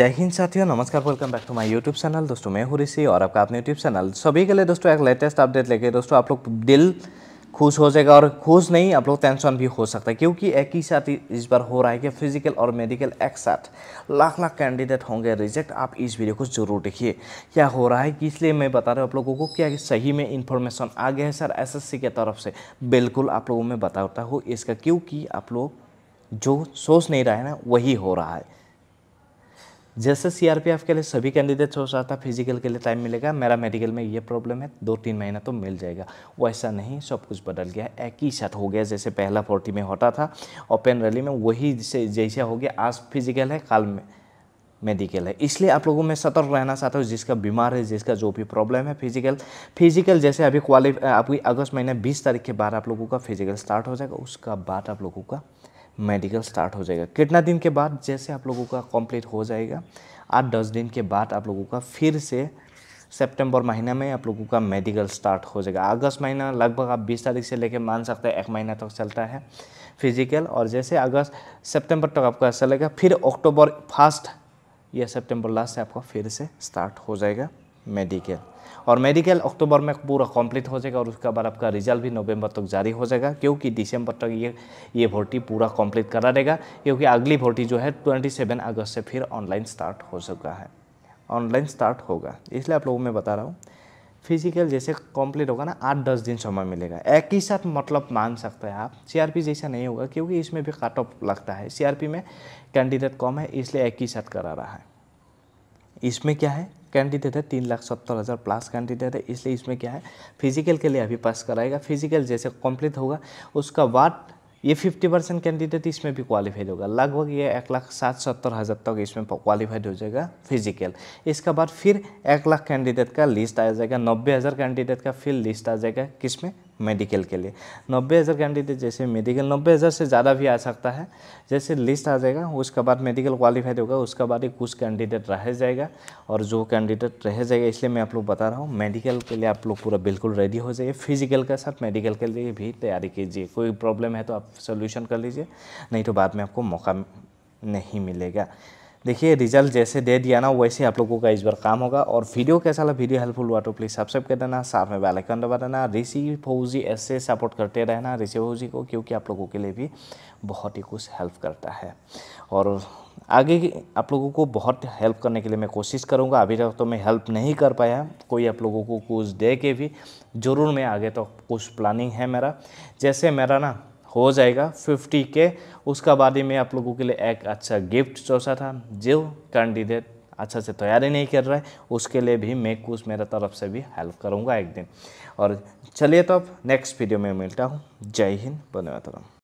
जय हिंद साथियों नमस्कार welcome back to my YouTube channel दोस्तों मैं हूँ ऋषि और आपका अपने यूट्यूब चैनल सभी के लिए दोस्तों एक लेटेस्ट अपडेट लेके दोस्तों आप लोग दिल खुश हो जाएगा और खुश नहीं आप लोग टेंशन भी हो सकता है क्योंकि एक ही साथ इस बार हो रहा है कि फिजिकल और मेडिकल एक साथ लाख लाख कैंडिडेट होंगे रिजेक्ट आप इस वीडियो को जरूर देखिए क्या हो रहा है कि इसलिए मैं बता रहा हूँ आप लोगों को क्या सही में इन्फॉर्मेशन आ गया है सर सी के तरफ से बिल्कुल आप लोगों में बताता हूँ इसका क्योंकि आप लोग जो सोच नहीं रहा है ना वही हो रहा है जैसे सीआरपीएफ के लिए सभी कैंडिडेट्स हो सकता है फिजिकल के लिए टाइम मिलेगा मेरा मेडिकल में ये प्रॉब्लम है दो तीन महीना तो मिल जाएगा वैसा नहीं सब कुछ बदल गया एक ही साथ हो गया जैसे पहला फोर्टी में होता था ओपन रैली में वही जैसे हो गया आज फिजिकल है कल में मेडिकल है इसलिए आप लोगों में सतर्क रहना चाहता हूँ जिसका बीमार है जिसका जो भी प्रॉब्लम है फिजिकल फिजिकल जैसे अभी क्वालिफ आपकी अगस्त महीने 20 तारीख के बाद आप लोगों का फिजिकल स्टार्ट हो जाएगा उसका बाद आप लोगों का मेडिकल स्टार्ट हो जाएगा कितना दिन के बाद जैसे आप लोगों का कंप्लीट हो जाएगा आठ दस दिन के बाद आप लोगों का फिर से सितंबर महीना में आप लोगों का मेडिकल स्टार्ट हो जाएगा अगस्त महीना लगभग आप बीस तारीख से लेकर मान सकते हैं एक महीना तक चलता है फिजिकल और जैसे अगस्त सेप्टेम्बर तक तो आपका चलेगा फिर अक्टूबर फर्स्ट या सेप्टेम्बर लास्ट से आपका फिर से स्टार्ट हो जाएगा मेडिकल और मेडिकल अक्टूबर में पूरा कंप्लीट हो जाएगा और उसके बाद आपका रिजल्ट भी नवंबर तक जारी हो जाएगा क्योंकि दिसंबर तक ये ये भर्ती पूरा कंप्लीट करा देगा क्योंकि अगली भर्ती जो है 27 अगस्त से फिर ऑनलाइन स्टार्ट हो चुका है ऑनलाइन स्टार्ट होगा इसलिए आप लोगों में बता रहा हूँ फिजिकल जैसे कंप्लीट होगा ना आठ दस दिन समय मिलेगा एक ही साथ मतलब मान सकते हैं आप सीआरपी जैसा नहीं होगा क्योंकि इसमें भी कट ऑफ लगता है सीआरपी में कैंडिडेट कम है इसलिए एक ही साथ करा रहा है इसमें क्या है कैंडिडेट है तीन लाख सत्तर हज़ार प्लस कैंडिडेट है इसलिए इसमें क्या है फिजिकल के लिए अभी पास कराएगा फिजिकल जैसे कंप्लीट होगा उसका बाद ये 50 परसेंट कैंडिडेट इसमें भी क्वालिफाइड होगा लगभग ये एक लाख सात सत्तर हज़ार तक इसमें क्वालिफाइड हो जाएगा फिजिकल इसके बाद फिर एक लाख कैंडिडेट का लिस्ट आ जाएगा नब्बे हज़ार कैंडिडेट का फिर लिस्ट आ जाएगा किसमें मेडिकल के लिए नब्बे हज़ार कैंडिडेट जैसे मेडिकल नब्बे हज़ार से ज़्यादा भी आ सकता है जैसे लिस्ट आ जाएगा उसके बाद मेडिकल क्वालिफाइड होगा उसके बाद ही कुछ कैंडिडेट रह जाएगा और जो कैंडिडेट रह जाएगा इसलिए मैं आप लोग बता रहा हूँ मेडिकल के लिए आप लोग पूरा बिल्कुल रेडी हो जाइए फिजिकल के साथ मेडिकल के लिए भी तैयारी कीजिए कोई प्रॉब्लम है तो आप सोल्यूशन कर लीजिए नहीं तो बाद में आपको मौका नहीं मिलेगा देखिए रिजल्ट जैसे दे दिया ना वैसे आप लोगों का इस बार काम होगा और वीडियो कैसा लगा वीडियो हेल्पफुल हुआ तो प्लीज़ सब्सक्राइब कर देना साथ में बेल आइकन दबा देना ऋषि फौजी ऐसे सपोर्ट करते रहना ऋषि फौजी को क्योंकि आप लोगों के लिए भी बहुत ही कुछ हेल्प करता है और आगे आप लोगों को बहुत हेल्प करने के लिए मैं कोशिश करूँगा अभी तक तो मैं हेल्प नहीं कर पाया कोई आप लोगों को कुछ दे के भी ज़रूर मैं आगे तो कुछ प्लानिंग है मेरा जैसे मेरा ना हो जाएगा 50 के उसका बाद ही मैं आप लोगों के लिए एक अच्छा गिफ्ट सोचा था जो कैंडिडेट अच्छा से तैयारी नहीं कर रहा है उसके लिए भी मैं कुछ मेरा तरफ से भी हेल्प करूँगा एक दिन और चलिए तो अब नेक्स्ट वीडियो में मिलता हूँ जय हिंद बने